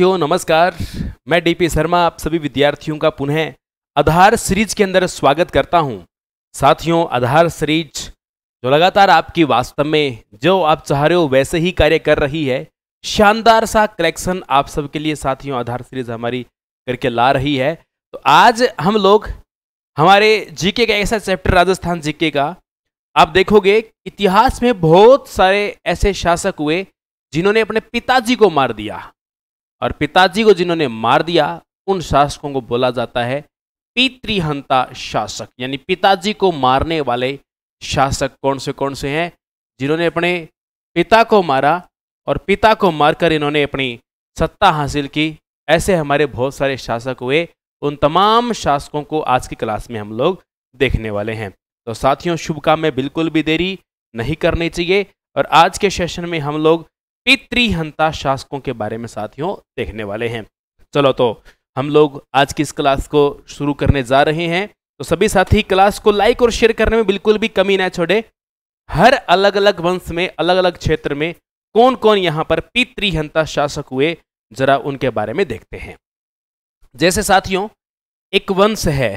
यो नमस्कार मैं डीपी शर्मा आप सभी विद्यार्थियों का पुनः आधार सीरीज के अंदर स्वागत करता हूं साथियों आधार सीरीज जो लगातार आपकी वास्तव में जो आप चाह रहे हो वैसे ही कार्य कर रही है शानदार सा कलेक्शन आप सबके लिए साथियों आधार सीरीज हमारी करके ला रही है तो आज हम लोग हमारे जीके का ऐसा चैप्टर राजस्थान जीके का आप देखोगे इतिहास में बहुत सारे ऐसे शासक हुए जिन्होंने अपने पिताजी को मार दिया और पिताजी को जिन्होंने मार दिया उन शासकों को बोला जाता है पितृहंता शासक यानी पिताजी को मारने वाले शासक कौन से कौन से हैं जिन्होंने अपने पिता को मारा और पिता को मारकर इन्होंने अपनी सत्ता हासिल की ऐसे हमारे बहुत सारे शासक हुए उन तमाम शासकों को आज की क्लास में हम लोग देखने वाले हैं तो साथियों शुभकामनाएं बिल्कुल भी देरी नहीं करनी चाहिए और आज के सेशन में हम लोग पितृहंता शासकों के बारे में साथियों देखने वाले हैं चलो तो हम लोग आज की इस क्लास को शुरू करने जा रहे हैं तो सभी साथी क्लास को लाइक और शेयर करने में बिल्कुल भी कमी ना छोड़े हर अलग अलग वंश में अलग अलग क्षेत्र में कौन कौन यहां पर पितृहंता शासक हुए जरा उनके बारे में देखते हैं जैसे साथियों एक वंश है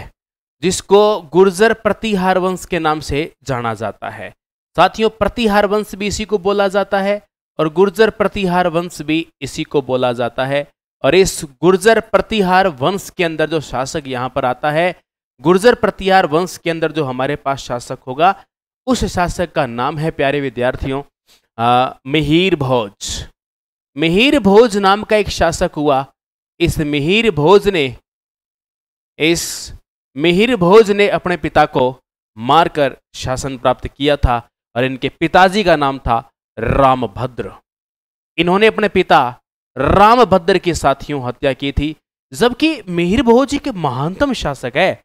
जिसको गुर्जर प्रतिहार वंश के नाम से जाना जाता है साथियों प्रतिहार वंश भी इसी को बोला जाता है और गुर्जर प्रतिहार वंश भी इसी को बोला जाता है और इस गुर्जर प्रतिहार वंश के अंदर जो शासक यहां पर आता है गुर्जर प्रतिहार वंश के अंदर जो हमारे पास शासक होगा उस शासक का नाम है प्यारे विद्यार्थियों मिहिर भोज मिहिर भोज नाम का एक शासक हुआ इस मिहिर भोज ने इस मिहिर भोज ने अपने पिता को मारकर शासन प्राप्त किया था और इनके पिताजी का नाम था रामभद्र इन्होंने अपने पिता रामभद्र के साथियों हत्या की थी जबकि मिहिर जी के महानतम शासक है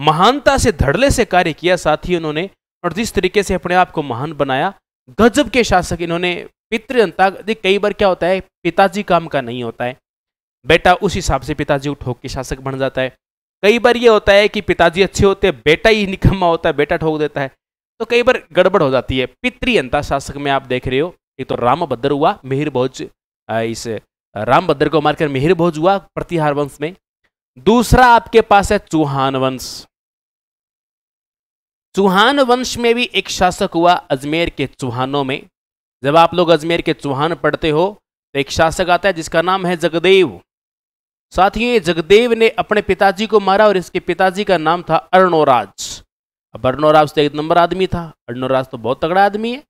महानता से धड़ले से कार्य किया साथी उन्होंने और जिस तरीके से अपने आप को महान बनाया गजब के शासक इन्होंने पितृनता कई बार क्या होता है पिताजी काम का नहीं होता है बेटा उस हिसाब से पिताजी को ठोक के शासक बन जाता है कई बार ये होता है कि पिताजी अच्छे होते हैं बेटा ही निकम्मा होता है बेटा ठोक देता है तो कई बार गड़बड़ हो जाती है पितृयंता शासक में आप देख रहे हो एक तो रामभद्र हुआ मिहिर भोज इस रामभद्र को मारकर मिहिर भोज हुआ प्रतिहार वंश में दूसरा आपके पास है चौहान वंश चौहान वंश में भी एक शासक हुआ अजमेर के चौहानों में जब आप लोग अजमेर के चौहान पढ़ते हो तो एक शासक आता है जिसका नाम है जगदेव साथियों जगदेव ने अपने पिताजी को मारा और इसके पिताजी का नाम था अर्णोराज अब बर्नोरास तो एक नंबर आदमी था अर्नोराज तो बहुत तगड़ा आदमी है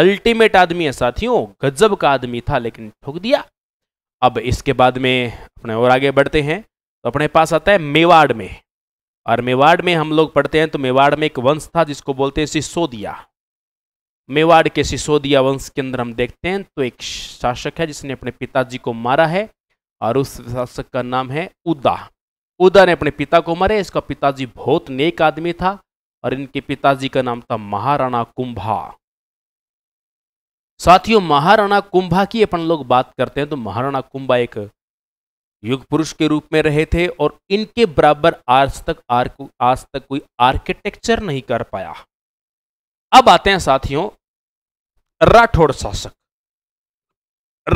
अल्टीमेट आदमी है साथियों गजब का आदमी था लेकिन ठोक दिया अब इसके बाद में अपने और आगे बढ़ते हैं तो अपने पास आता है मेवाड़ में और मेवाड़ में हम लोग पढ़ते हैं तो मेवाड़ में एक वंश था जिसको बोलते हैं सिसोदिया मेवाड़ के सिसोदिया वंश के अंदर हम देखते हैं तो एक शासक है जिसने अपने पिताजी को मारा है और उस शासक का नाम है उदा उदा ने अपने पिता को मारे इसका पिताजी बहुत नेक आदमी था और इनके पिताजी का नाम था महाराणा कुंभा साथियों महाराणा कुंभा की अपन लोग बात करते हैं तो महाराणा कुंभा एक युग पुरुष के रूप में रहे थे और इनके बराबर आज तक आर आज तक कोई आर्किटेक्चर नहीं कर पाया अब आते हैं साथियों राठौड़ शासक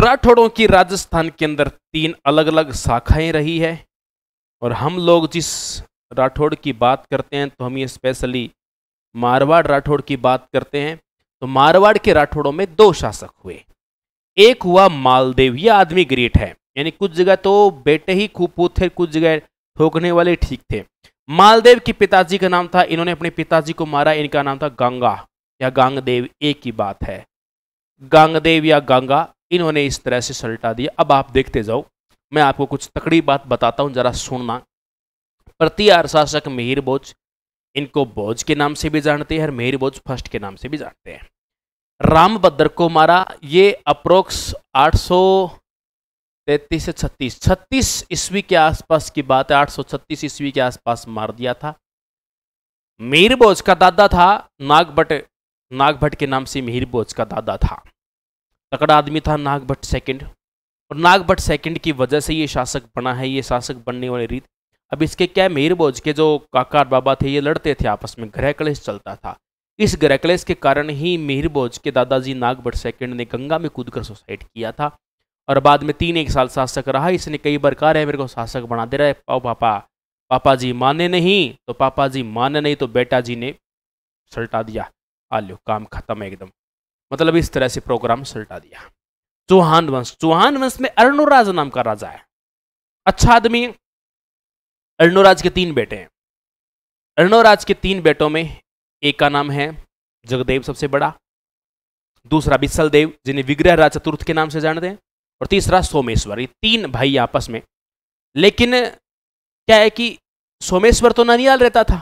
राठौड़ों की राजस्थान के अंदर तीन अलग अलग शाखाएं रही है और हम लोग जिस राठौड़ की बात करते हैं तो हम ये स्पेशली मारवाड़ राठौड़ की बात करते हैं तो मारवाड़ के राठौड़ों में दो शासक हुए एक हुआ मालदेव यह आदमी ग्रेट है यानी कुछ जगह तो बेटे ही खूबपूत थे कुछ जगह ठोकने वाले ठीक थे मालदेव के पिताजी का नाम था इन्होंने अपने पिताजी को मारा इनका नाम था गंगा या गांगदेव एक ही बात है गांगदेव या गंगा इन्होंने इस तरह से सलटा दिया अब आप देखते जाओ मैं आपको कुछ तकड़ी बात बताता हूँ जरा सुनना प्रतिहार शासक मिहिर बोझ इनको बोझ के नाम से भी जानते हैं और मिहिर बोझ फर्स्ट के नाम से भी जानते हैं राम भद्र को मारा ये अप्रोक्स आठ सौ तैतीस से छत्तीस छत्तीस ईस्वी के आसपास की बात है आठ सौ छत्तीस ईस्वी के आसपास मार दिया था मिहिर बोझ का दादा था नागभट नागभट के नाम से मिहिर बोझ का दादा था तकड़ा आदमी था नागभट सेकंड और नागभट सेकंड की वजह से ये शासक बना है ये शासक बनने वाली रीत अब इसके क्या मीर बोझ के जो काका और बाबा थे ये लड़ते थे आपस में ग्रह कलेश चलता था इस ग्रह कलेश के कारण ही मीर बोझ के दादाजी नागभट सेकंड ने गंगा में कूदकर सुसाइड किया था और बाद में तीन एक साल शासक रहा इसने कई बार कहा है मेरे को शासक बना दे रहे पाओ पापा पापा जी माने नहीं तो पापा जी माने नहीं तो बेटा जी ने सल्टा दिया आलो काम खत्म है एकदम मतलब इस तरह से प्रोग्राम सल्टा दिया चौहान वंश चौहान वंश में अरुणराज नाम का राजा है अच्छा आदमी अर्णोराज के तीन बेटे हैं अर्णोराज के तीन बेटों में एक का नाम है जगदेव सबसे बड़ा दूसरा बिस्सल देव जिन्हें विग्रह राज चतुर्थ के नाम से जानते हैं और तीसरा सोमेश्वर ये तीन भाई आपस में लेकिन क्या है कि सोमेश्वर तो ननियाल रहता था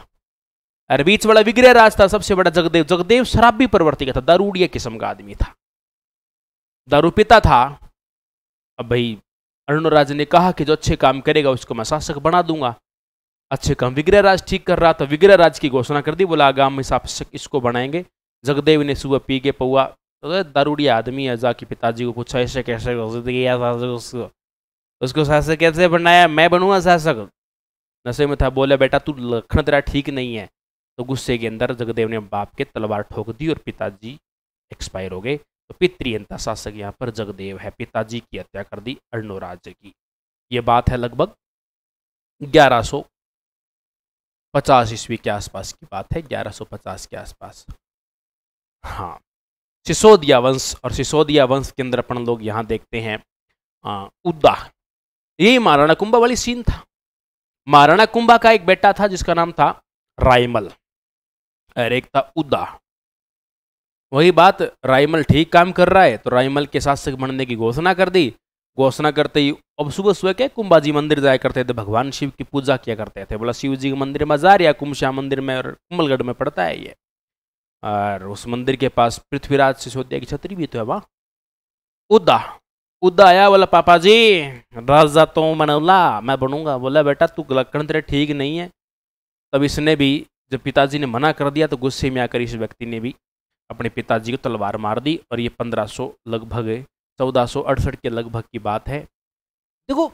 अरे बीच वाला विग्रह राज था सबसे बड़ा जगदेव जगदेव शराबी प्रवर्ती का था दारूडिया किस्म का आदमी था दारू पिता था अब भाई अर्णोराज ने कहा कि जो अच्छे काम करेगा उसको मैं शासक बना दूंगा अच्छे काम विग्रह राज ठीक कर रहा था विग्रह राज की घोषणा कर दी बोला आगाम हिसाब से इसको बनाएंगे जगदेव ने सुबह पी के पौआ तो दारूडी आदमी है जाके पिताजी को पूछा ऐसे कैसे उसको उसको शासक कैसे बनाया मैं बनूंगा शासक नशे में था बोले बेटा तू लखन तेरा ठीक नहीं है तो गुस्से के अंदर जगदेव ने बाप के तलवार ठोक दी और पिताजी एक्सपायर हो गए तो पितृंता शासक यहाँ पर जगदेव है पिताजी की हत्या कर दी राज्य की ये बात है लगभग ग्यारह सौ पचास ईस्वी के आसपास की बात है 1150 के आसपास हाँ सिसोदिया वंश और सिसोदिया वंश के अंदर अपन लोग यहाँ देखते हैं उदाह यही महाराणा कुंभा वाली सीन था महाराणा कुंभा का एक बेटा था जिसका नाम था रायमल और एक था उदा वही बात रायमल ठीक काम कर रहा है तो रायमल के शासक बनने की घोषणा कर दी घोषणा करते ही अब सुबह सुबह क्या कुंभाजी मंदिर जाया करते थे भगवान शिव की पूजा किया करते थे बोला शिव जी के मंदिर में जा रहा कुमश्याम मंदिर में और कुंभलगढ़ में पड़ता है ये और उस मंदिर के पास पृथ्वीराज सिसोदिया की छतरी भी तो है वाह उदा उदा आया बोला पापा जी राज जाता हूँ तो मैंने बोला मैं बनूंगा बोला बेटा तू लक्षण तेरे ठीक नहीं है तब इसने भी जब पिताजी ने मना कर दिया तो गुस्से में आकर इस व्यक्ति ने भी अपने पिताजी को तलवार मार दी और ये पंद्रह लगभग चौदह के लगभग की बात है देखो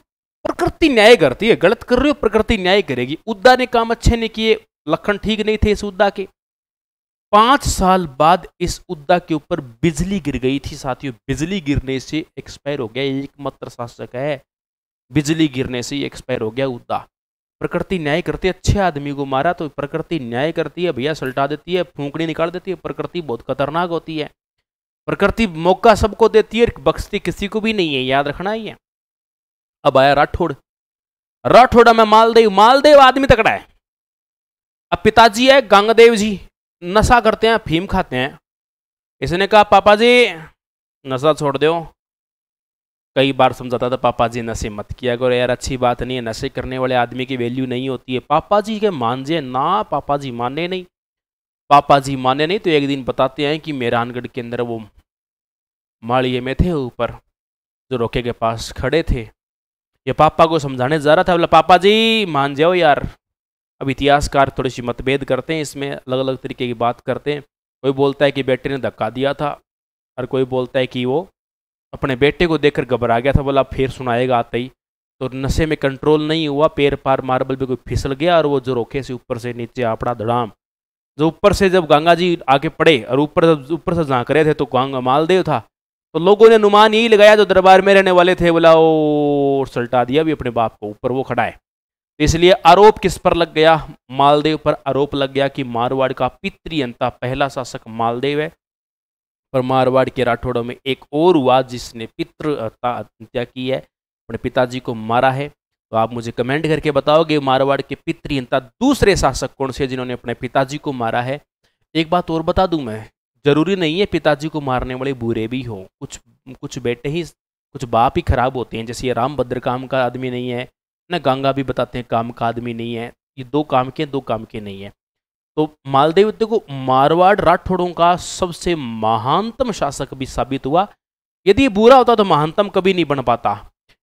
प्रकृति न्याय करती है गलत कर रहे हो प्रकृति न्याय करेगी उद्दा ने काम अच्छे नहीं किए लक्षण ठीक नहीं थे इस उद्दा के पांच साल बाद इस उद्दा के ऊपर बिजली गिर गई थी साथियों बिजली गिरने से एक्सपायर हो गया एकमात्र शासक है बिजली गिरने से एक्सपायर हो गया उद्दा प्रकृति न्याय करती है अच्छे आदमी को मारा तो प्रकृति न्याय करती है भैया सल्टा देती है फूंकड़ी निकाल देती है प्रकृति बहुत खतरनाक होती है प्रकृति मौका सबको देती है बख्शती किसी को भी नहीं है याद रखना ही है अब आया राठौड़ राठौड़ा में मालदेव मालदेव आदमी तकड़ा है अब पिताजी है गंगदेव जी नशा करते हैं फीम खाते हैं इसने कहा पापा जी नशा छोड़ दो कई बार समझाता था पापा जी नशे मत किया करो यार अच्छी बात नहीं है नशे करने वाले आदमी की वैल्यू नहीं होती है पापा जी के मान जे ना पापा जी माने नहीं पापा जी माने नहीं तो एक दिन बताते हैं कि मेहरानगढ़ के अंदर वो माड़िए में थे ऊपर जो रोके के पास खड़े थे ये पापा को समझाने जा रहा था बोला पापा जी मान जाओ यार अब इतिहासकार थोड़ी सी मतभेद करते हैं इसमें अलग अलग तरीके की बात करते हैं कोई बोलता है कि बेटे ने धक्का दिया था और कोई बोलता है कि वो अपने बेटे को देखकर घबरा गया था बोला फिर सुनाएगा आते ही तो नशे में कंट्रोल नहीं हुआ पैर पार मार्बल पर कोई फिसल गया और वो जो रोके से ऊपर से नीचे आपड़ा धड़ाम जो ऊपर से जब गंगा जी आके पड़े और ऊपर ऊपर से झाँक रहे थे तो गंगा मालदेव था तो लोगों ने अनुमान यही लगाया जो दरबार में रहने वाले थे बोला ओ सल्टा दिया भी अपने बाप को ऊपर वो खड़ा है तो इसलिए आरोप किस पर लग गया मालदेव पर आरोप लग गया कि मारवाड़ का पितृयंता पहला शासक मालदेव है पर मारवाड़ के राठौड़ों में एक और हुआ जिसने पितृ हत्या की है अपने पिताजी को मारा है तो आप मुझे कमेंट करके बताओगे मारवाड़ के पितृयंता दूसरे शासक कौन से जिन्होंने अपने पिताजी को मारा है एक बात और बता दूं मैं जरूरी नहीं है पिताजी को मारने वाले बुरे भी हों कुछ कुछ बेटे ही कुछ बाप ही खराब होते हैं जैसे ये राम भद्र काम का आदमी नहीं है ना गंगा भी बताते हैं काम का आदमी नहीं है ये दो काम के दो काम के नहीं है तो मालदेव देखो मारवाड़ राठौड़ों का सबसे महानतम शासक भी साबित हुआ यदि ये बुरा होता तो महानतम कभी नहीं बन पाता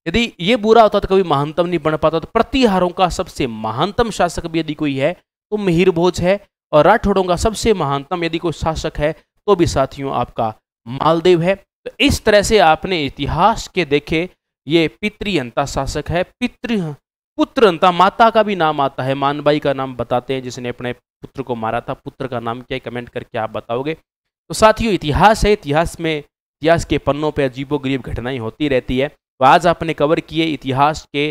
यदि ये बुरा होता तो कभी महानतम नहीं बन पाता तो प्रतिहारों का सबसे महानतम शासक भी यदि कोई है तो मिहिर भोज है और राठौड़ों का सबसे महानतम यदि कोई शासक है तो भी साथियों आपका मालदेव है तो इस तरह से आपने इतिहास के देखे ये पितृयंता शासक है पितृ अंता माता का भी नाम आता है मानबाई का नाम बताते हैं जिसने अपने पुत्र को मारा था पुत्र का नाम क्या है कमेंट करके आप बताओगे तो साथियों इतिहास है इतिहास में इतिहास के पन्नों पर अजीबो गरीब घटनाएं होती रहती है तो आज आपने कवर किए इतिहास के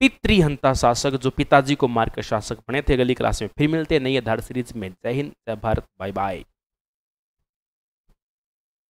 पितृहंता शासक जो पिताजी को मारकर शासक बने थे अगली क्लास में फिर मिलते नई आधार सीरीज में जय हिंद जय भारत बाय बाय